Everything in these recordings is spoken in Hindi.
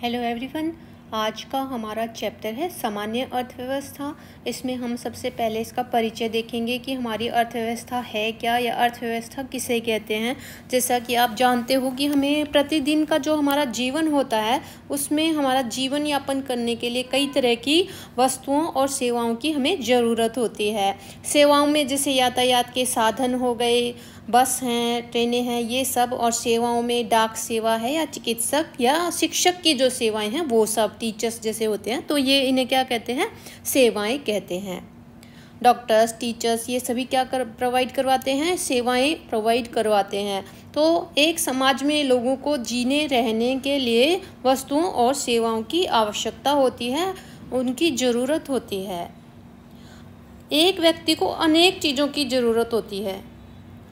हेलो एवरीवन आज का हमारा चैप्टर है सामान्य अर्थव्यवस्था इसमें हम सबसे पहले इसका परिचय देखेंगे कि हमारी अर्थव्यवस्था है क्या या अर्थव्यवस्था किसे कहते हैं जैसा कि आप जानते हो कि हमें प्रतिदिन का जो हमारा जीवन होता है उसमें हमारा जीवन यापन करने के लिए कई तरह की वस्तुओं और सेवाओं की हमें ज़रूरत होती है सेवाओं में जैसे यातायात के साधन हो गए बस हैं ट्रेनें हैं ये सब और सेवाओं में डाक सेवा है या चिकित्सक या शिक्षक की जो सेवाएं हैं वो सब टीचर्स जैसे होते हैं तो ये इन्हें क्या कहते हैं सेवाएं कहते हैं डॉक्टर्स टीचर्स ये सभी क्या कर प्रोवाइड करवाते हैं सेवाएं प्रोवाइड करवाते हैं तो एक समाज में लोगों को जीने रहने के लिए वस्तुओं और सेवाओं की आवश्यकता होती है उनकी ज़रूरत होती है एक व्यक्ति को अनेक चीज़ों की ज़रूरत होती है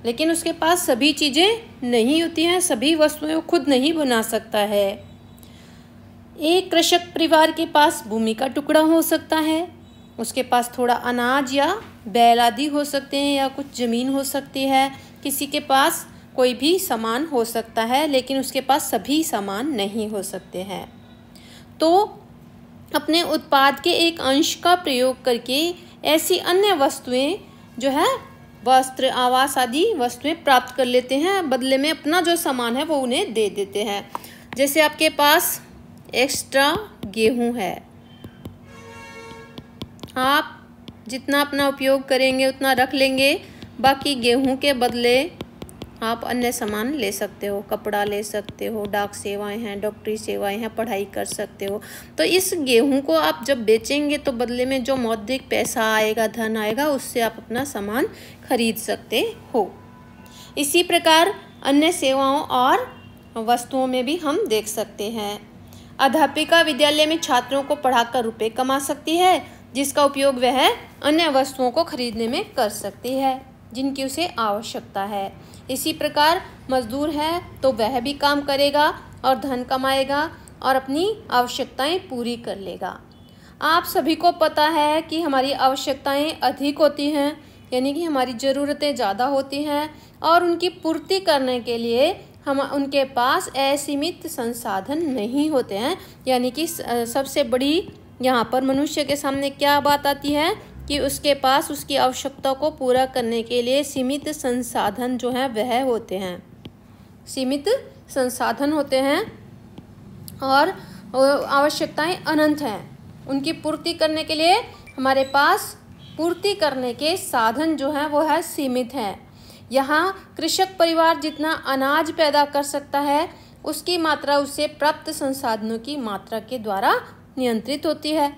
लेकिन उसके पास सभी चीज़ें नहीं होती हैं सभी वस्तुएं खुद नहीं बना सकता है एक कृषक परिवार के पास भूमि का टुकड़ा हो सकता है उसके पास थोड़ा अनाज या बैल आदि हो सकते हैं या कुछ ज़मीन हो सकती है किसी के पास कोई भी सामान हो सकता है लेकिन उसके पास सभी सामान नहीं हो सकते हैं तो अपने उत्पाद के एक अंश का प्रयोग करके ऐसी अन्य वस्तुएं जो है वस्त्र आवास आदि वस्तुएं प्राप्त कर लेते हैं बदले में अपना जो सामान है वो उन्हें दे देते हैं जैसे आपके पास एक्स्ट्रा गेहूं है आप जितना अपना उपयोग करेंगे उतना रख लेंगे बाकी गेहूं के बदले आप अन्य सामान ले सकते हो कपड़ा ले सकते हो डाक सेवाएं हैं डॉक्टरी सेवाएं हैं पढ़ाई कर सकते हो तो इस गेहूं को आप जब बेचेंगे तो बदले में जो मौद्रिक पैसा आएगा धन आएगा उससे आप अपना सामान खरीद सकते हो इसी प्रकार अन्य सेवाओं और वस्तुओं में भी हम देख सकते हैं अध्यापिका विद्यालय में छात्रों को पढ़ाकर रुपए कमा सकती है जिसका उपयोग वह अन्य वस्तुओं को खरीदने में कर सकती है जिनकी उसे आवश्यकता है इसी प्रकार मजदूर है तो वह भी काम करेगा और धन कमाएगा और अपनी आवश्यकताएं पूरी कर लेगा आप सभी को पता है कि हमारी आवश्यकताएं अधिक होती हैं यानी कि हमारी ज़रूरतें ज़्यादा होती हैं और उनकी पूर्ति करने के लिए हम उनके पास असीमित संसाधन नहीं होते हैं यानी कि सबसे बड़ी यहाँ पर मनुष्य के सामने क्या बात आती है कि उसके पास उसकी आवश्यकता को पूरा करने के लिए सीमित संसाधन जो हैं वह होते हैं सीमित संसाधन होते हैं और आवश्यकताएं अनंत हैं उनकी पूर्ति करने के लिए हमारे पास पूर्ति करने के साधन जो हैं वो है सीमित हैं यहाँ कृषक परिवार जितना अनाज पैदा कर सकता है उसकी मात्रा उसे प्राप्त संसाधनों की मात्रा के द्वारा नियंत्रित होती है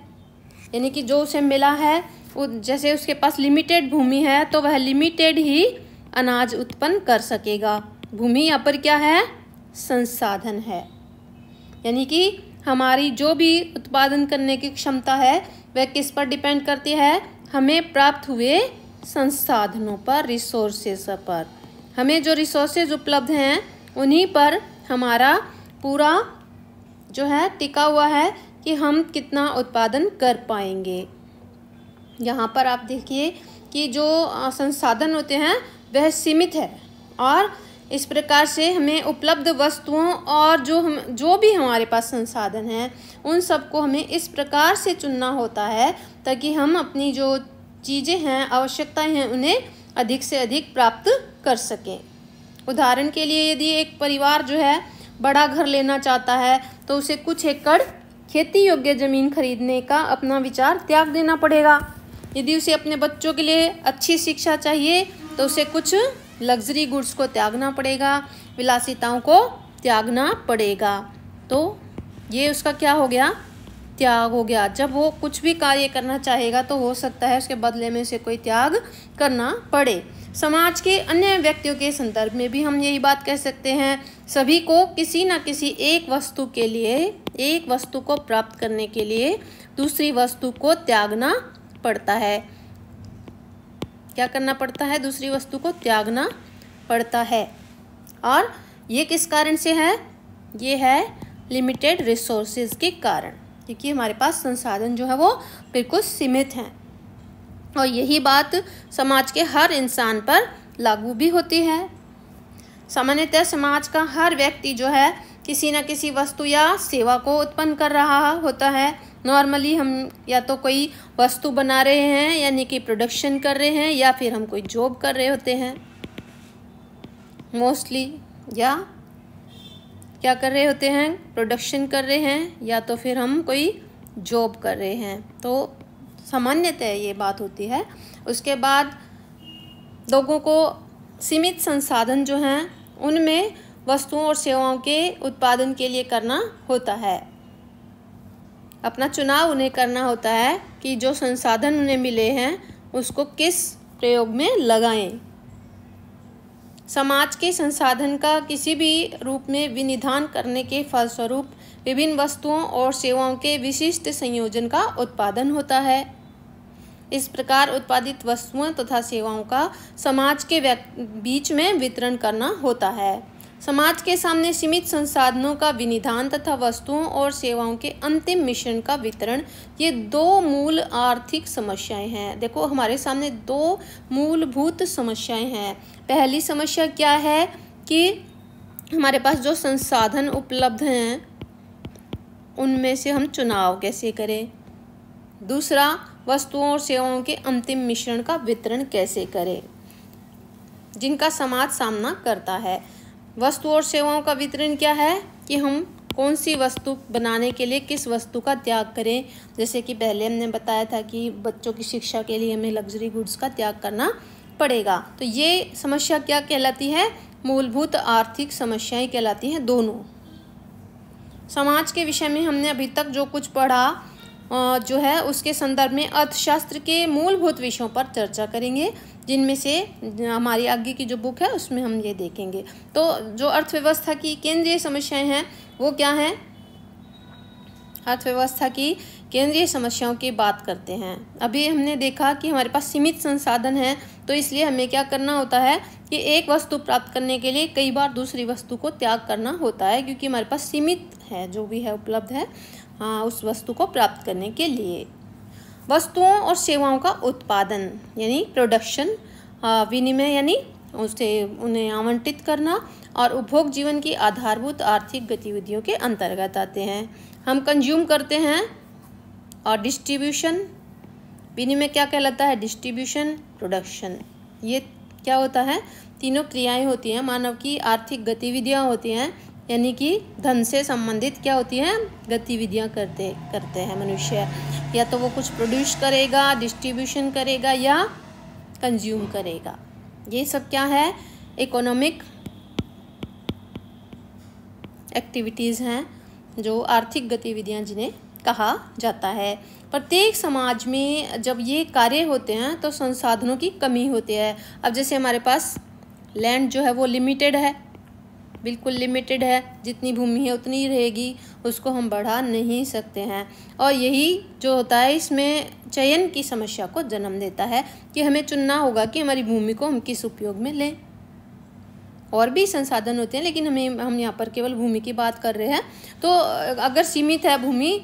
यानी कि जो उसे मिला है जैसे उसके पास लिमिटेड भूमि है तो वह लिमिटेड ही अनाज उत्पन्न कर सकेगा भूमि यहाँ पर क्या है संसाधन है यानी कि हमारी जो भी उत्पादन करने की क्षमता है वह किस पर डिपेंड करती है हमें प्राप्त हुए संसाधनों पर रिसोर्सेस पर हमें जो रिसोर्सेज उपलब्ध हैं उन्हीं पर हमारा पूरा जो है टिका हुआ है कि हम कितना उत्पादन कर पाएंगे यहाँ पर आप देखिए कि जो संसाधन होते हैं वह सीमित है और इस प्रकार से हमें उपलब्ध वस्तुओं और जो हम जो भी हमारे पास संसाधन हैं उन सबको हमें इस प्रकार से चुनना होता है ताकि हम अपनी जो चीज़ें हैं आवश्यकताएं हैं उन्हें अधिक से अधिक प्राप्त कर सकें उदाहरण के लिए यदि एक परिवार जो है बड़ा घर लेना चाहता है तो उसे कुछ एकड़ खेती योग्य ज़मीन खरीदने का अपना विचार त्याग देना पड़ेगा यदि उसे अपने बच्चों के लिए अच्छी शिक्षा चाहिए तो उसे कुछ लग्जरी गुड्स को त्यागना पड़ेगा विलासिताओं को त्यागना पड़ेगा तो ये उसका क्या हो गया त्याग हो गया जब वो कुछ भी कार्य करना चाहेगा तो हो सकता है उसके बदले में उसे कोई त्याग करना पड़े समाज के अन्य व्यक्तियों के संदर्भ में भी हम यही बात कह सकते हैं सभी को किसी न किसी एक वस्तु के लिए एक वस्तु को प्राप्त करने के लिए दूसरी वस्तु को त्यागना पड़ता है क्या करना पड़ता है दूसरी वस्तु को त्यागना पड़ता है और ये किस कारण से है ये है लिमिटेड रिसोर्सेज के कारण क्योंकि हमारे पास संसाधन जो है वो बिल्कुल सीमित हैं और यही बात समाज के हर इंसान पर लागू भी होती है सामान्यतः समाज का हर व्यक्ति जो है किसी न किसी वस्तु या सेवा को उत्पन्न कर रहा होता है नॉर्मली हम या तो कोई वस्तु बना रहे हैं यानी कि प्रोडक्शन कर रहे हैं या फिर हम कोई जॉब कर रहे होते हैं मोस्टली या क्या कर रहे होते हैं प्रोडक्शन कर रहे हैं या तो फिर हम कोई जॉब कर रहे हैं तो सामान्यतः ये बात होती है उसके बाद लोगों को सीमित संसाधन जो हैं उनमें वस्तुओं और सेवाओं के उत्पादन के लिए करना होता है अपना चुनाव उन्हें करना होता है कि जो संसाधन उन्हें मिले हैं उसको किस प्रयोग में लगाएं समाज के संसाधन का किसी भी रूप में विनिधान करने के फलस्वरूप विभिन्न वस्तुओं और सेवाओं के विशिष्ट संयोजन का उत्पादन होता है इस प्रकार उत्पादित वस्तुओं तथा सेवाओं का समाज के बीच में वितरण करना होता है समाज के सामने सीमित संसाधनों का विनिधान तथा वस्तुओं और सेवाओं के अंतिम मिश्रण का वितरण ये दो मूल आर्थिक समस्याएं हैं देखो हमारे सामने दो मूलभूत समस्याएं हैं पहली समस्या क्या है कि हमारे पास जो संसाधन उपलब्ध हैं उनमें से हम चुनाव कैसे करें दूसरा वस्तुओं और सेवाओं के अंतिम मिश्रण का वितरण कैसे करें जिनका समाज सामना करता है वस्तु और सेवाओं का वितरण क्या है कि हम कौन सी वस्तु बनाने के लिए किस वस्तु का त्याग करें जैसे कि पहले हमने बताया था कि बच्चों की शिक्षा के लिए हमें लग्जरी गुड्स का त्याग करना पड़ेगा तो ये समस्या क्या कहलाती है मूलभूत आर्थिक समस्याएं कहलाती हैं दोनों समाज के विषय में हमने अभी तक जो कुछ पढ़ा जो है उसके संदर्भ में अर्थशास्त्र के मूलभूत विषयों पर चर्चा करेंगे जिनमें से हमारी आगे की जो बुक है उसमें हम ये देखेंगे तो जो अर्थव्यवस्था की केंद्रीय समस्याएं हैं वो क्या हैं अर्थव्यवस्था की केंद्रीय समस्याओं की बात करते हैं अभी हमने देखा कि हमारे पास सीमित संसाधन है तो इसलिए हमें क्या करना होता है कि एक वस्तु प्राप्त करने के लिए कई बार दूसरी वस्तु को त्याग करना होता है क्योंकि हमारे पास सीमित है जो भी है उपलब्ध है हाँ उस वस्तु को प्राप्त करने के लिए वस्तुओं और सेवाओं का उत्पादन यानी प्रोडक्शन हाँ, विनिमय यानी उसे उन्हें आवंटित करना और उपभोग जीवन की आधारभूत आर्थिक गतिविधियों के अंतर्गत आते हैं हम कंज्यूम करते हैं और डिस्ट्रीब्यूशन विनिमय क्या कहलाता है डिस्ट्रीब्यूशन प्रोडक्शन ये क्या होता है तीनों क्रियाएं होती हैं मानव की आर्थिक गतिविधियां होती हैं यानी कि धन से संबंधित क्या होती हैं गतिविधियां करते करते हैं मनुष्य या तो वो कुछ प्रोड्यूस करेगा डिस्ट्रीब्यूशन करेगा या कंज्यूम करेगा ये सब क्या है इकोनॉमिक एक्टिविटीज़ हैं जो आर्थिक गतिविधियां जिन्हें कहा जाता है प्रत्येक समाज में जब ये कार्य होते हैं तो संसाधनों की कमी होती है अब जैसे हमारे पास लैंड जो है वो लिमिटेड है बिल्कुल लिमिटेड है जितनी भूमि है उतनी रहेगी उसको हम बढ़ा नहीं सकते हैं और यही जो होता है इसमें चयन की समस्या को जन्म देता है कि हमें चुनना होगा कि हमारी भूमि को हम किस उपयोग में लें और भी संसाधन होते हैं लेकिन हमें हम यहाँ पर केवल भूमि की बात कर रहे हैं तो अगर सीमित है भूमि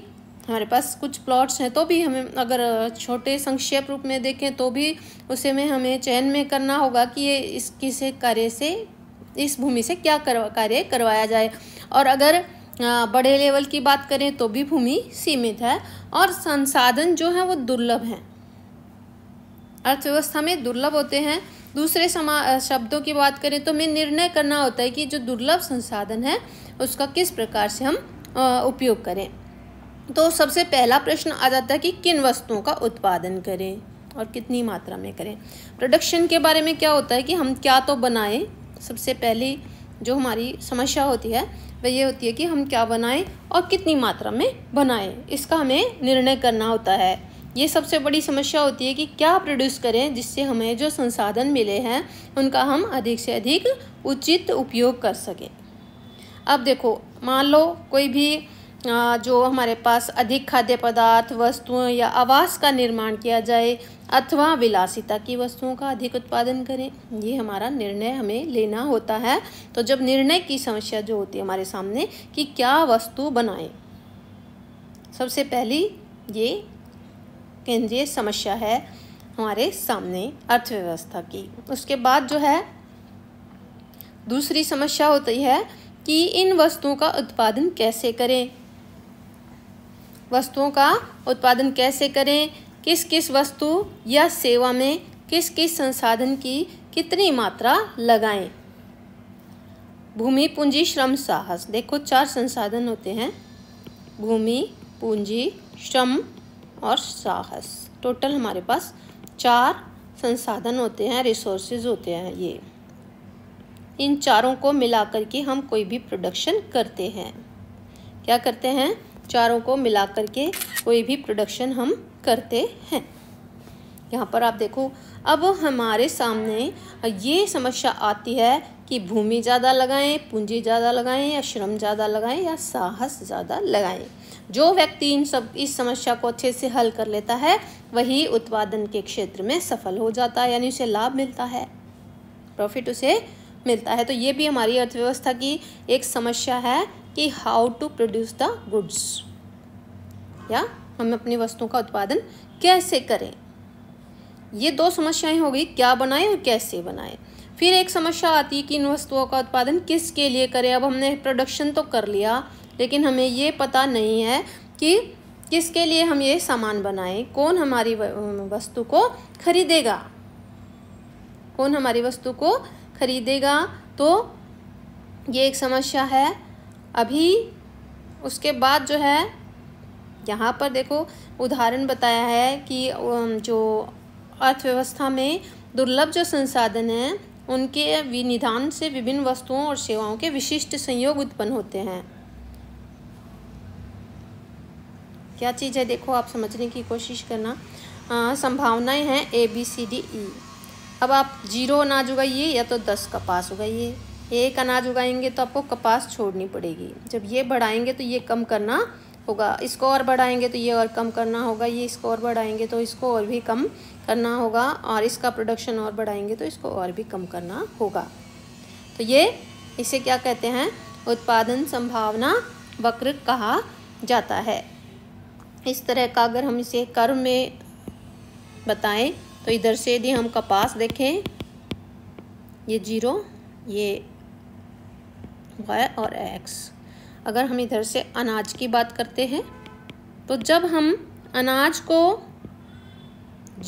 हमारे पास कुछ प्लॉट्स हैं तो भी हमें अगर छोटे संक्षेप रूप में देखें तो भी उसे में हमें चयन में करना होगा कि ये इस किसे कार्य से इस भूमि से क्या कर, कार्य करवाया जाए और अगर बड़े लेवल की बात करें तो भी भूमि सीमित है और संसाधन जो हैं वो दुर्लभ हैं अर्थव्यवस्था में दुर्लभ होते हैं दूसरे समा शब्दों की बात करें तो हमें निर्णय करना होता है कि जो दुर्लभ संसाधन है उसका किस प्रकार से हम उपयोग करें तो सबसे पहला प्रश्न आ जाता है कि किन वस्तुओं का उत्पादन करें और कितनी मात्रा में करें प्रोडक्शन के बारे में क्या होता है कि हम क्या तो बनाएं सबसे पहली जो हमारी समस्या होती है वह ये होती है कि हम क्या बनाएं और कितनी मात्रा में बनाएं इसका हमें निर्णय करना होता है ये सबसे बड़ी समस्या होती है कि क्या प्रोड्यूस करें जिससे हमें जो संसाधन मिले हैं उनका हम अधिक से अधिक उचित उपयोग कर सकें अब देखो मान लो कोई भी जो हमारे पास अधिक खाद्य पदार्थ वस्तुओं या आवास का निर्माण किया जाए अथवा विलासिता की वस्तुओं का अधिक उत्पादन करें ये हमारा निर्णय हमें लेना होता है तो जब निर्णय की समस्या जो होती है हमारे सामने कि क्या वस्तु बनाएं सबसे पहली ये केंद्रीय समस्या है हमारे सामने अर्थव्यवस्था की उसके बाद जो है दूसरी समस्या होती है कि इन वस्तुओं का उत्पादन कैसे करें वस्तुओं का उत्पादन कैसे करें किस किस वस्तु या सेवा में किस किस संसाधन की कितनी मात्रा लगाएं भूमि पूंजी श्रम साहस देखो चार संसाधन होते हैं भूमि पूंजी श्रम और साहस टोटल हमारे पास चार संसाधन होते हैं रिसोर्सेज होते हैं ये इन चारों को मिलाकर के हम कोई भी प्रोडक्शन करते हैं क्या करते हैं चारों को मिला करके कोई भी प्रोडक्शन हम करते हैं यहाँ पर आप देखो अब हमारे सामने ये समस्या आती है कि भूमि ज़्यादा लगाएं पूंजी ज़्यादा लगाएं या श्रम ज़्यादा लगाएं या साहस ज़्यादा लगाएं जो व्यक्ति इन सब इस समस्या को अच्छे से हल कर लेता है वही उत्पादन के क्षेत्र में सफल हो जाता है यानी उसे लाभ मिलता है प्रॉफिट उसे मिलता है तो ये भी हमारी अर्थव्यवस्था की एक समस्या है कि how to produce the goods या हम अपनी वस्तुओं का उत्पादन कैसे करें ये दो समस्याएं हो गई क्या बनाएं और कैसे बनाएं फिर एक समस्या आती है कि इन वस्तुओं का उत्पादन किसके लिए करें अब हमने प्रोडक्शन तो कर लिया लेकिन हमें ये पता नहीं है कि किसके लिए हम ये सामान बनाएं कौन हमारी वस्तु को खरीदेगा कौन हमारी वस्तु को खरीदेगा तो ये एक समस्या है अभी उसके बाद जो है यहाँ पर देखो उदाहरण बताया है कि जो अर्थव्यवस्था में दुर्लभ जो संसाधन हैं उनके विनिधान से विभिन्न वस्तुओं और सेवाओं के विशिष्ट संयोग उत्पन्न होते हैं क्या चीज़ है देखो आप समझने की कोशिश करना संभावनाएं हैं A B C D E अब आप जीरो अनाज उगाइए या तो दस कपास उगाइए एक अनाज उगाएंगे तो आपको कपास छोड़नी पड़ेगी जब ये बढ़ाएंगे तो ये कम करना होगा इसको और बढ़ाएंगे तो ये और कम करना होगा ये इसको और बढ़ाएंगे तो इसको और भी कम करना होगा और इसका प्रोडक्शन और बढ़ाएंगे तो इसको और भी कम करना होगा तो ये इसे क्या कहते हैं उत्पादन संभावना वक्र कहा जाता है इस तरह का अगर हम इसे कर्म में बताएं तो इधर से यदि हम कपास देखें ये जीरो ये वाई और एक्स अगर हम इधर से अनाज की बात करते हैं तो जब हम अनाज को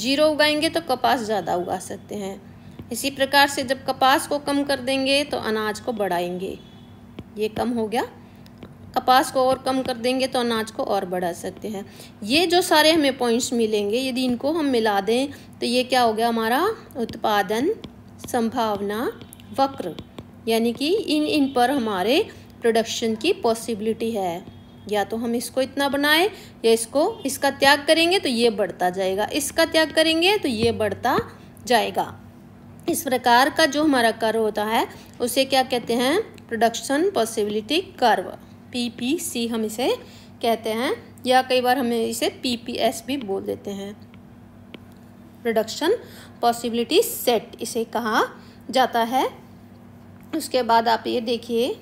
जीरो उगाएंगे तो कपास ज़्यादा उगा सकते हैं इसी प्रकार से जब कपास को कम कर देंगे तो अनाज को बढ़ाएंगे ये कम हो गया कपास को और कम कर देंगे तो अनाज को और बढ़ा सकते हैं ये जो सारे हमें पॉइंट्स मिलेंगे यदि इनको हम मिला दें तो ये क्या हो गया हमारा उत्पादन संभावना वक्र यानी कि इन इन पर हमारे प्रोडक्शन की पॉसिबिलिटी है या तो हम इसको इतना बनाएं या इसको इसका त्याग करेंगे तो ये बढ़ता जाएगा इसका त्याग करेंगे तो ये बढ़ता जाएगा इस प्रकार का जो हमारा कर्व होता है उसे क्या कहते हैं प्रोडक्शन पॉसिबिलिटी कर्व पीपीसी हम इसे कहते हैं या कई बार हमें इसे पीपीएस भी बोल देते हैं प्रोडक्शन पॉसिबिलिटी सेट इसे कहा जाता है उसके बाद आप ये देखिए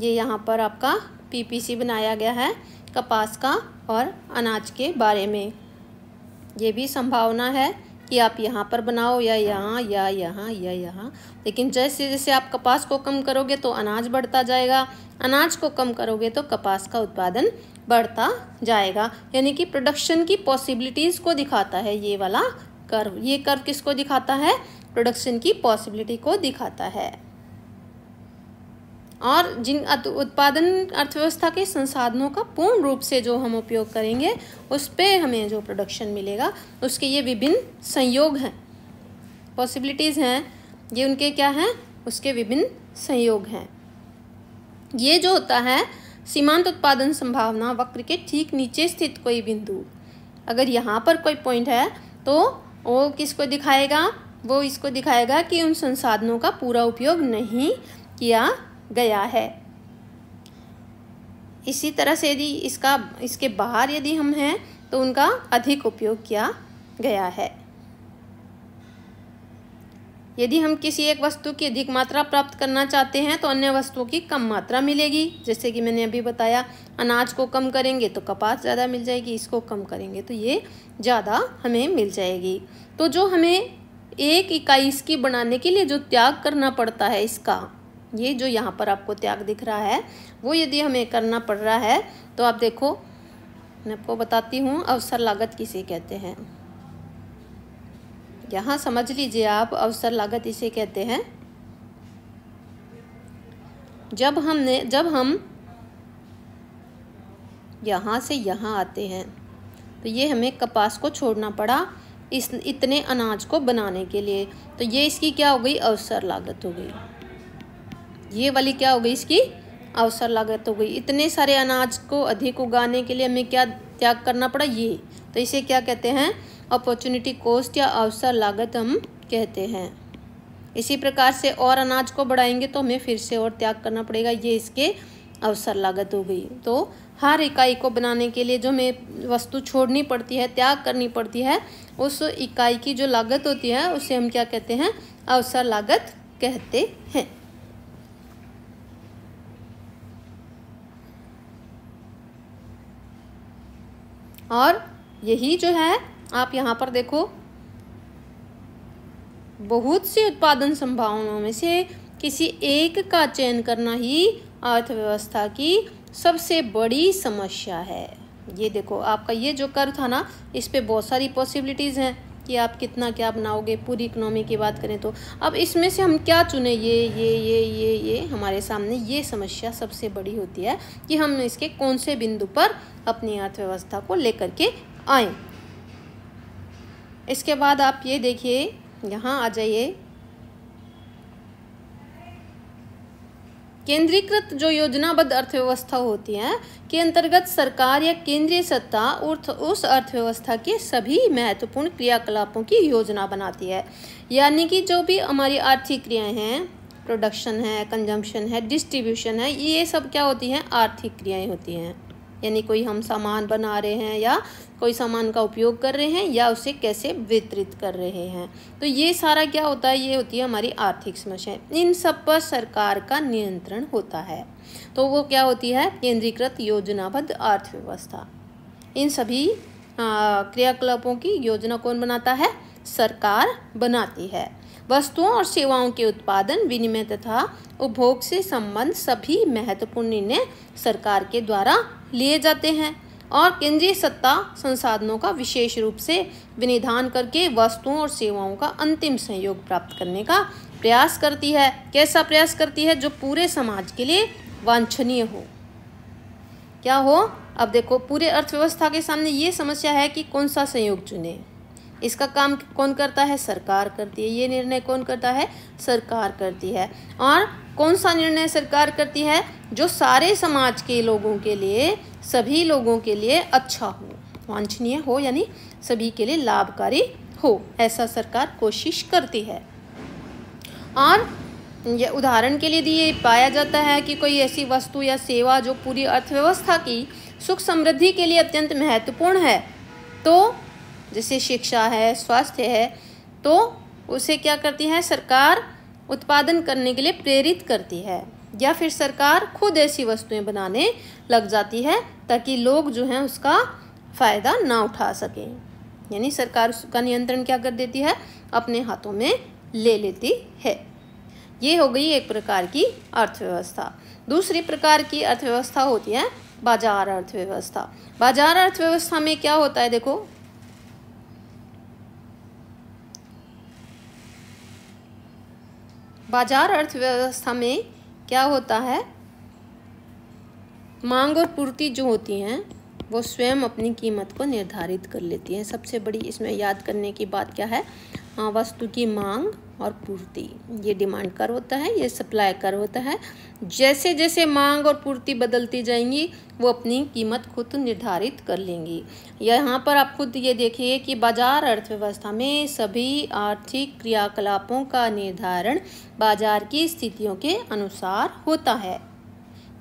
ये यहाँ पर आपका पीपीसी बनाया गया है कपास का और अनाज के बारे में ये भी संभावना है कि आप यहाँ पर बनाओ या यहाँ या यहाँ या यहाँ लेकिन जैसे जैसे आप कपास को कम करोगे तो अनाज बढ़ता जाएगा अनाज को कम करोगे तो कपास का उत्पादन बढ़ता जाएगा यानी कि प्रोडक्शन की पॉसिबिलिटीज़ को दिखाता है ये वाला कर्व ये कर्व किसको दिखाता है प्रोडक्शन की पॉसिबिलिटी को दिखाता है और जिन उत्पादन अर्थव्यवस्था के संसाधनों का पूर्ण रूप से जो हम उपयोग करेंगे उस पर हमें जो प्रोडक्शन मिलेगा उसके ये विभिन्न संयोग हैं पॉसिबिलिटीज़ हैं ये उनके क्या हैं उसके विभिन्न संयोग हैं ये जो होता है सीमांत उत्पादन संभावना वक्र के ठीक नीचे स्थित कोई बिंदु अगर यहाँ पर कोई पॉइंट है तो वो किसको दिखाएगा वो इसको दिखाएगा कि उन संसाधनों का पूरा उपयोग नहीं किया गया है इसी तरह से यदि इसका इसके बाहर यदि हम हैं तो उनका अधिक उपयोग किया गया है यदि हम किसी एक वस्तु की अधिक मात्रा प्राप्त करना चाहते हैं तो अन्य वस्तुओं की कम मात्रा मिलेगी जैसे कि मैंने अभी बताया अनाज को कम करेंगे तो कपास ज़्यादा मिल जाएगी इसको कम करेंगे तो ये ज़्यादा हमें मिल जाएगी तो जो हमें एक इकाई इसकी बनाने के लिए जो त्याग करना पड़ता है इसका ये जो यहाँ पर आपको त्याग दिख रहा है वो यदि हमें करना पड़ रहा है तो आप देखो मैं आपको बताती हूँ अवसर लागत किसे कहते हैं यहाँ समझ लीजिए आप अवसर लागत इसे कहते हैं जब हमने जब हम यहाँ से यहाँ आते हैं तो ये हमें कपास को छोड़ना पड़ा इस इतने अनाज को बनाने के लिए तो ये इसकी क्या हो गई अवसर लागत हो गई ये वाली क्या हो गई इसकी अवसर लागत हो गई इतने सारे अनाज को अधिक उगाने के लिए हमें क्या त्याग करना पड़ा ये तो इसे क्या कहते हैं अपॉर्चुनिटी कॉस्ट या अवसर लागत हम कहते हैं इसी प्रकार से और अनाज को बढ़ाएंगे तो हमें फिर से और त्याग करना पड़ेगा ये इसके अवसर लागत हो गई तो हर इकाई को बनाने के लिए जो हमें वस्तु छोड़नी पड़ती है त्याग करनी पड़ती है उस इकाई की जो लागत होती है उसे हम क्या कहते हैं अवसर लागत कहते हैं और यही जो है आप यहाँ पर देखो बहुत सी उत्पादन संभावनाओं में से किसी एक का चयन करना ही अर्थव्यवस्था की सबसे बड़ी समस्या है ये देखो आपका ये जो कर था ना इस पर बहुत सारी पॉसिबिलिटीज़ हैं कि आप कितना क्या बनाओगे पूरी इकनॉमी की बात करें तो अब इसमें से हम क्या चुने ये ये ये ये ये हमारे सामने ये समस्या सबसे बड़ी होती है कि हम इसके कौन से बिंदु पर अपनी अर्थव्यवस्था को लेकर के आए इसके बाद आप ये देखिए यहाँ आ जाइए केंद्रीकृत जो योजनाबद्ध अर्थव्यवस्था होती है के अंतर्गत सरकार या केंद्रीय सत्ता उर्थ उस अर्थव्यवस्था के सभी महत्वपूर्ण क्रियाकलापों की योजना बनाती है यानी कि जो भी हमारी आर्थिक क्रियाएं हैं प्रोडक्शन है कंजम्पशन है डिस्ट्रीब्यूशन है ये सब क्या होती हैं आर्थिक क्रियाएं होती हैं यानी कोई हम सामान बना रहे हैं या कोई सामान का उपयोग कर रहे हैं या उसे कैसे वितरित कर रहे हैं तो ये सारा क्या होता है ये होती है हमारी आर्थिक समस्याएं इन सब पर सरकार का नियंत्रण होता है तो वो क्या होती है केंद्रीकृत योजनाबद्ध अर्थव्यवस्था इन सभी क्रियाकलापों की योजना कौन बनाता है सरकार बनाती है वस्तुओं और सेवाओं के उत्पादन विनिमय तथा उपभोग से संबंध सभी महत्वपूर्ण निर्णय सरकार के द्वारा लिए जाते हैं और केंद्रीय सत्ता संसाधनों का विशेष रूप से विनिधान करके वस्तुओं और सेवाओं का अंतिम सहयोग प्राप्त करने का प्रयास करती है कैसा प्रयास करती है जो पूरे समाज के लिए वांछनीय हो क्या हो अब देखो पूरे अर्थव्यवस्था के सामने ये समस्या है कि कौन सा संयोग चुने इसका काम कौन करता है सरकार करती है ये निर्णय कौन करता है सरकार करती है और कौन सा निर्णय सरकार करती है जो सारे समाज के लोगों के लिए सभी लोगों के लिए अच्छा हो वांछनीय हो यानी सभी के लिए लाभकारी हो ऐसा सरकार कोशिश करती है और यह उदाहरण के लिए दिए पाया जाता है कि कोई ऐसी वस्तु या सेवा जो पूरी अर्थव्यवस्था की सुख समृद्धि के लिए अत्यंत महत्वपूर्ण है तो जैसे शिक्षा है स्वास्थ्य है तो उसे क्या करती है सरकार उत्पादन करने के लिए प्रेरित करती है या फिर सरकार खुद ऐसी वस्तुएं बनाने लग जाती है ताकि लोग जो हैं उसका फ़ायदा ना उठा सकें यानी सरकार उसका नियंत्रण क्या कर देती है अपने हाथों में ले लेती है ये हो गई एक प्रकार की अर्थव्यवस्था दूसरी प्रकार की अर्थव्यवस्था होती है बाजार अर्थव्यवस्था बाजार अर्थव्यवस्था में क्या होता है देखो बाजार अर्थव्यवस्था में क्या होता है मांग और पूर्ति जो होती हैं वो स्वयं अपनी कीमत को निर्धारित कर लेती हैं सबसे बड़ी इसमें याद करने की बात क्या है वस्तु की मांग और पूर्ति ये डिमांड कर होता है ये सप्लाई कर होता है जैसे जैसे मांग और पूर्ति बदलती जाएंगी वो अपनी कीमत खुद निर्धारित कर लेंगी यहाँ पर आप खुद ये देखिए कि बाजार अर्थव्यवस्था में सभी आर्थिक क्रियाकलापों का निर्धारण बाजार की स्थितियों के अनुसार होता है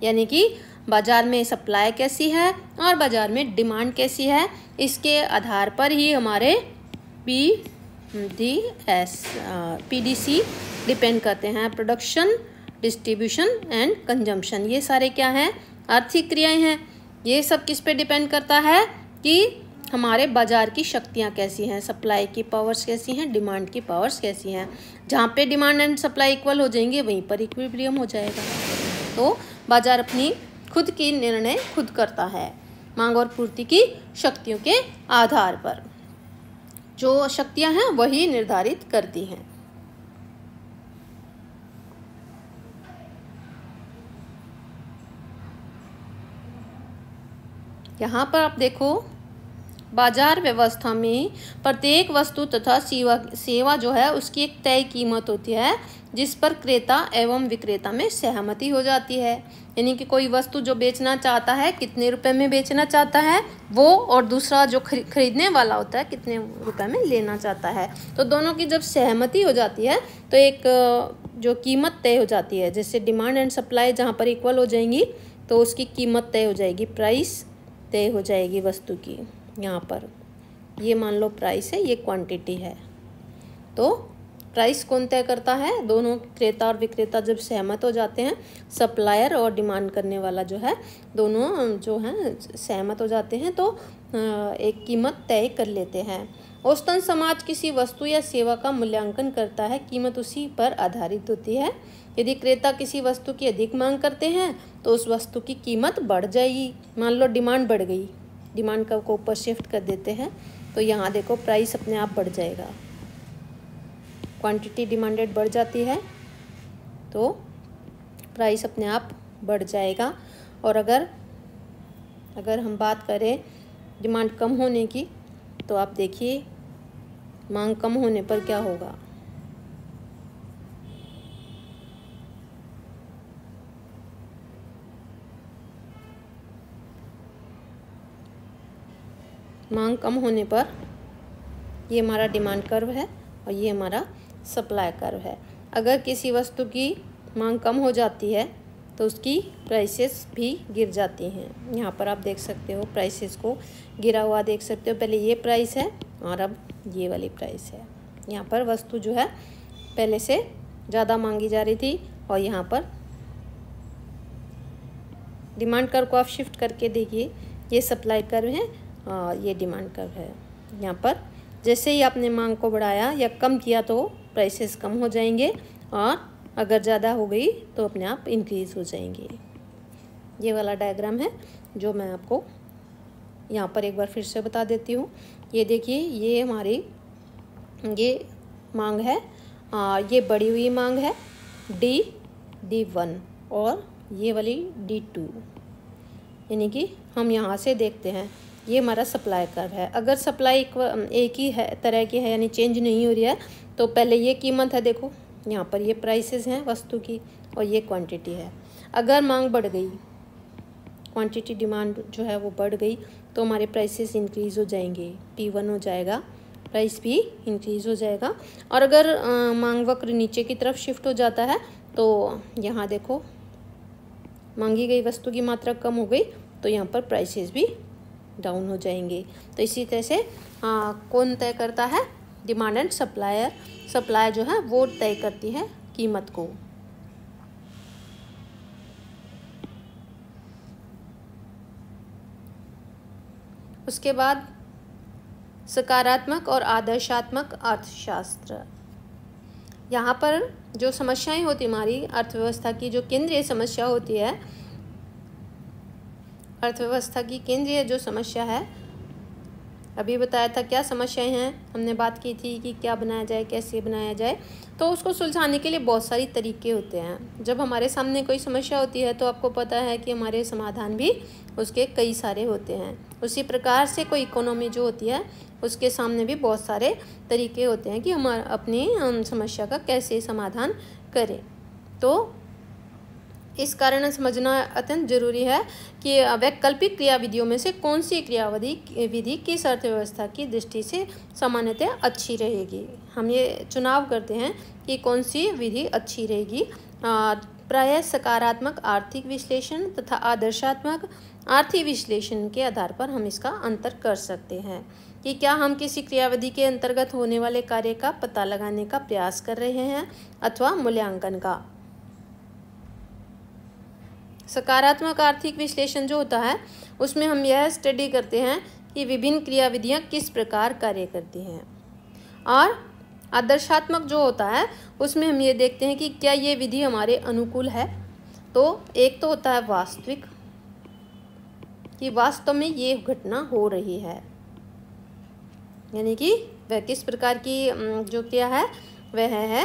यानी कि बाज़ार में सप्लाई कैसी है और बाज़ार में डिमांड कैसी है इसके आधार पर ही हमारे P D S P D C depend करते हैं प्रोडक्शन डिस्ट्रीब्यूशन एंड कंजम्पशन ये सारे क्या हैं आर्थिक क्रियाएं हैं ये सब किस पे डिपेंड करता है कि हमारे बाज़ार की शक्तियाँ कैसी हैं सप्लाई की पावर्स कैसी हैं डिमांड की पावर्स कैसी हैं जहाँ पे डिमांड एंड सप्लाई इक्वल हो जाएंगे वहीं पर इक्विलिब्रियम हो जाएगा तो बाज़ार अपनी खुद की निर्णय खुद करता है मांग और पूर्ति की शक्तियों के आधार पर जो शक्तियां हैं वही निर्धारित करती हैं यहां पर आप देखो बाजार व्यवस्था में प्रत्येक वस्तु तथा सेवा सेवा जो है उसकी एक तय कीमत होती है जिस पर क्रेता एवं विक्रेता में सहमति हो जाती है यानी कि कोई वस्तु जो बेचना चाहता है कितने रुपए में बेचना चाहता है वो और दूसरा जो खरीदने वाला होता है कितने रुपए में लेना चाहता है तो दोनों की जब सहमति हो जाती है तो एक जो कीमत तय हो जाती है जैसे डिमांड एंड सप्लाई जहाँ पर इक्वल हो जाएंगी तो उसकी कीमत तय हो जाएगी प्राइस तय हो जाएगी वस्तु की यहाँ पर ये मान लो प्राइस है ये क्वांटिटी है तो प्राइस कौन तय करता है दोनों क्रेता और विक्रेता जब सहमत हो जाते हैं सप्लायर और डिमांड करने वाला जो है दोनों जो हैं सहमत हो जाते हैं तो एक कीमत तय कर लेते हैं औस्तन समाज किसी वस्तु या सेवा का मूल्यांकन करता है कीमत उसी पर आधारित होती है यदि क्रेता किसी वस्तु की अधिक मांग करते हैं तो उस वस्तु की कीमत बढ़ जाएगी मान लो डिमांड बढ़ गई डिमांड का को ऊपर शिफ्ट कर देते हैं तो यहाँ देखो प्राइस अपने आप बढ़ जाएगा क्वांटिटी डिमांडेड बढ़ जाती है तो प्राइस अपने आप बढ़ जाएगा और अगर अगर हम बात करें डिमांड कम होने की तो आप देखिए मांग कम होने पर क्या होगा मांग कम होने पर ये हमारा डिमांड कर्व है और ये हमारा सप्लाई कर्व है अगर किसी वस्तु की मांग कम हो जाती है तो उसकी प्राइसेस भी गिर जाती हैं यहाँ पर आप देख सकते हो प्राइसेस को गिरा हुआ देख सकते हो पहले ये प्राइस है और अब ये वाली प्राइस है यहाँ पर वस्तु जो है पहले से ज़्यादा मांगी जा रही थी और यहाँ पर डिमांड कर को आप शिफ्ट करके देखिए ये सप्लाई कर्व है और ये डिमांड कर्व है यहाँ पर जैसे ही आपने मांग को बढ़ाया या कम किया तो प्राइसेस कम हो जाएंगे और अगर ज़्यादा हो गई तो अपने आप इंक्रीज़ हो जाएंगे ये वाला डायग्राम है जो मैं आपको यहाँ पर एक बार फिर से बता देती हूँ ये देखिए ये हमारी ये मांग है आ, ये बढ़ी हुई मांग है डी डी वन और ये वाली डी टू यानी कि हम यहाँ से देखते हैं ये हमारा सप्लाई कर्व है अगर सप्लाई एक ही है तरह की है यानी चेंज नहीं हो रही है तो पहले ये कीमत है देखो यहाँ पर ये प्राइसेस हैं वस्तु की और ये क्वांटिटी है अगर मांग बढ़ गई क्वांटिटी डिमांड जो है वो बढ़ गई तो हमारे प्राइसेस इंक्रीज़ हो जाएंगे पी वन हो जाएगा प्राइस भी इंक्रीज़ हो जाएगा और अगर आ, मांग वक्र नीचे की तरफ शिफ्ट हो जाता है तो यहाँ देखो मांगी गई वस्तु की मात्रा कम हो गई तो यहाँ पर प्राइसेस भी डाउन हो जाएंगे तो इसी तरह से आ, कौन तय करता है डिमांड एंड सप्लायर सप्लायर जो है वो तय करती है कीमत को उसके बाद सकारात्मक और आदर्शात्मक अर्थशास्त्र यहाँ पर जो समस्याएं होती हमारी अर्थव्यवस्था की जो केंद्रीय समस्या होती है अर्थव्यवस्था की केंद्रीय जो समस्या है अभी बताया था क्या समस्याएं हैं हमने बात की थी कि क्या बनाया जाए कैसे बनाया जाए तो उसको सुलझाने के लिए बहुत सारी तरीके होते हैं जब हमारे सामने कोई समस्या होती है तो आपको पता है कि हमारे समाधान भी उसके कई सारे होते हैं उसी प्रकार से कोई इकोनॉमी जो होती है उसके सामने भी बहुत सारे तरीके होते हैं कि हम अपनी समस्या का कैसे समाधान करें तो इस कारण समझना अत्यंत जरूरी है कि वैकल्पिक क्रियाविधियों में से कौन सी क्रियाविधि विधि किस अर्थव्यवस्था की दृष्टि से सामान्यतः अच्छी रहेगी हम ये चुनाव करते हैं कि कौन सी विधि अच्छी रहेगी प्रायः सकारात्मक आर्थिक विश्लेषण तथा आदर्शात्मक आर्थिक विश्लेषण के आधार पर हम इसका अंतर कर सकते हैं कि क्या हम किसी क्रियाविधि के अंतर्गत होने वाले कार्य का पता लगाने का प्रयास कर रहे हैं अथवा मूल्यांकन का सकारात्मक आर्थिक विश्लेषण जो होता है उसमें हम यह स्टडी करते हैं कि विभिन्न क्रियाविधियाँ किस प्रकार कार्य करती हैं और आदर्शात्मक जो होता है उसमें हम ये देखते हैं कि क्या ये विधि हमारे अनुकूल है तो एक तो होता है वास्तविक कि वास्तव में ये घटना हो रही है यानी कि वह किस प्रकार की जो क्रिया है वह है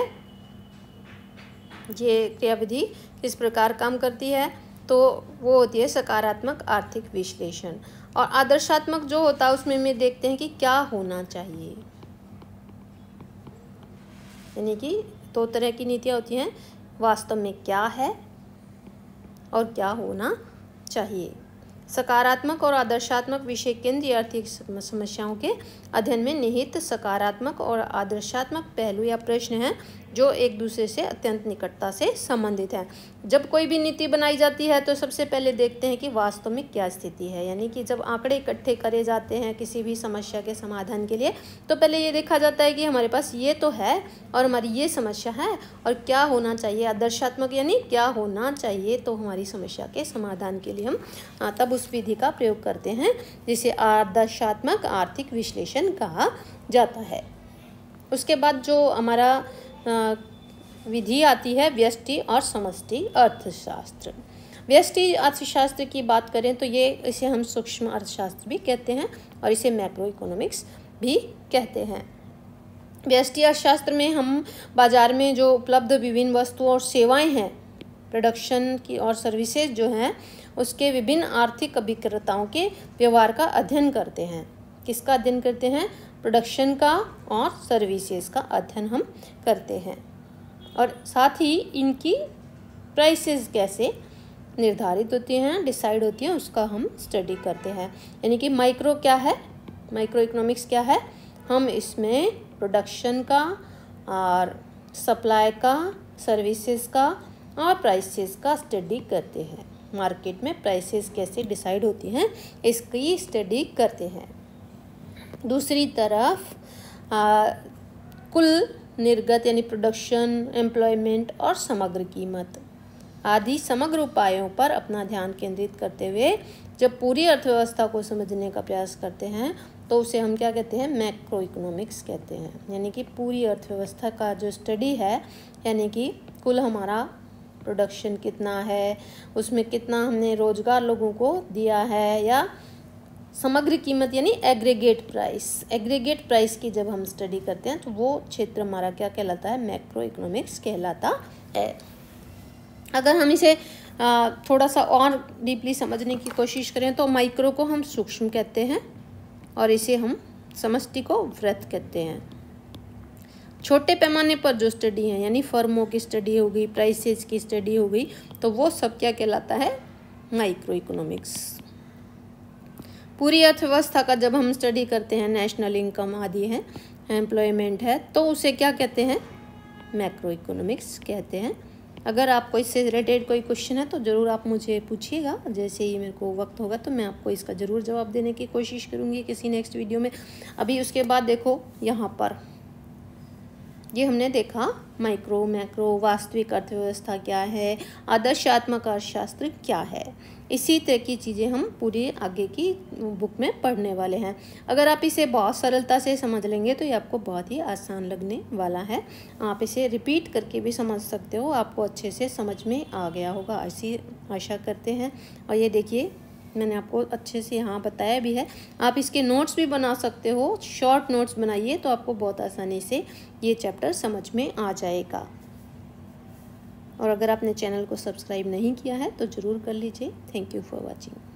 ये क्रियाविधि किस प्रकार काम करती है तो वो होती है सकारात्मक आर्थिक विश्लेषण और आदर्शात्मक जो होता है उसमें में देखते हैं कि क्या होना चाहिए यानी कि दो तो तरह की नीतियाँ होती हैं वास्तव में क्या है और क्या होना चाहिए सकारात्मक और आदर्शात्मक विषय केंद्रीय आर्थिक समस्याओं के अध्ययन में निहित सकारात्मक और आदर्शात्मक पहलू या प्रश्न हैं जो एक दूसरे से अत्यंत निकटता से संबंधित हैं जब कोई भी नीति बनाई जाती है तो सबसे पहले देखते हैं कि वास्तव में क्या स्थिति है यानी कि जब आंकड़े इकट्ठे करे जाते हैं किसी भी समस्या के समाधान के लिए तो पहले ये देखा जाता है कि हमारे पास ये तो है और हमारी ये समस्या है और क्या होना चाहिए आदर्शात्मक यानी क्या होना चाहिए तो हमारी समस्या के समाधान के लिए हम हाँ, तब उस विधि का प्रयोग करते हैं जिसे आदर्शात्मक आर्थिक विश्लेषण कहा जाता है उसके बाद जो हमारा विधि आती है व्यष्टि और समष्टि अर्थशास्त्र व्यष्टि अर्थशास्त्र की बात करें तो ये इसे हम सूक्ष्म अर्थशास्त्र भी कहते हैं और इसे मैक्रो इकोनॉमिक्स भी कहते हैं व्यष्टि अर्थशास्त्र में हम बाजार में जो उपलब्ध विभिन्न वस्तुओं और सेवाएं हैं प्रोडक्शन की और सर्विसेज जो हैं उसके विभिन्न आर्थिक अभिक्रताओं के व्यवहार का अध्ययन करते हैं किसका अध्ययन करते हैं प्रोडक्शन का और सर्विसेज का अध्ययन हम करते हैं और साथ ही इनकी प्राइसेस कैसे निर्धारित होती हैं डिसाइड होती हैं उसका हम स्टडी करते हैं यानी कि माइक्रो क्या है माइक्रो इकोनॉमिक्स क्या है हम इसमें प्रोडक्शन का और सप्लाई का सर्विसेज का और प्राइसेस का स्टडी करते हैं मार्केट में प्राइसेस कैसे डिसाइड होती हैं इसकी स्टडी करते हैं दूसरी तरफ आ, कुल निर्गत यानी प्रोडक्शन एम्प्लॉयमेंट और समग्र कीमत आदि समग्र उपायों पर अपना ध्यान केंद्रित करते हुए जब पूरी अर्थव्यवस्था को समझने का प्रयास करते हैं तो उसे हम क्या कहते हैं मैक्रो इकोनॉमिक्स कहते हैं यानी कि पूरी अर्थव्यवस्था का जो स्टडी है यानी कि कुल हमारा प्रोडक्शन कितना है उसमें कितना हमने रोज़गार लोगों को दिया है या समग्र कीमत यानी एग्रीगेट प्राइस एग्रीगेट प्राइस की जब हम स्टडी करते हैं तो वो क्षेत्र हमारा क्या कहलाता है मैक्रो इकोनॉमिक्स कहलाता है अगर हम इसे थोड़ा सा और डीपली समझने की कोशिश करें तो माइक्रो को हम सूक्ष्म कहते हैं और इसे हम समष्टि को व्रत कहते हैं छोटे पैमाने पर जो स्टडी है यानी फर्मों की स्टडी हो गई प्राइसेज की स्टडी हो गई तो वो सब क्या कहलाता है माइक्रो इकोनॉमिक्स पूरी अर्थव्यवस्था का जब हम स्टडी करते हैं नेशनल इनकम आदि है एम्प्लॉयमेंट है तो उसे क्या कहते हैं मैक्रो इकोनॉमिक्स कहते हैं अगर आपको इससे रिलेटेड कोई क्वेश्चन है तो ज़रूर आप मुझे पूछिएगा जैसे ही मेरे को वक्त होगा तो मैं आपको इसका ज़रूर जवाब देने की कोशिश करूँगी किसी नेक्स्ट वीडियो में अभी उसके बाद देखो यहाँ पर ये हमने देखा माइक्रो मैक्रो वास्तविक अर्थव्यवस्था क्या है आदर्शात्मक अर्थशास्त्र क्या है इसी तरह की चीज़ें हम पूरी आगे की बुक में पढ़ने वाले हैं अगर आप इसे बहुत सरलता से समझ लेंगे तो ये आपको बहुत ही आसान लगने वाला है आप इसे रिपीट करके भी समझ सकते हो आपको अच्छे से समझ में आ गया होगा ऐसी आशा करते हैं और ये देखिए मैंने आपको अच्छे से यहाँ बताया भी है आप इसके नोट्स भी बना सकते हो शॉर्ट नोट्स बनाइए तो आपको बहुत आसानी से ये चैप्टर समझ में आ जाएगा और अगर आपने चैनल को सब्सक्राइब नहीं किया है तो ज़रूर कर लीजिए थैंक यू फॉर वॉचिंग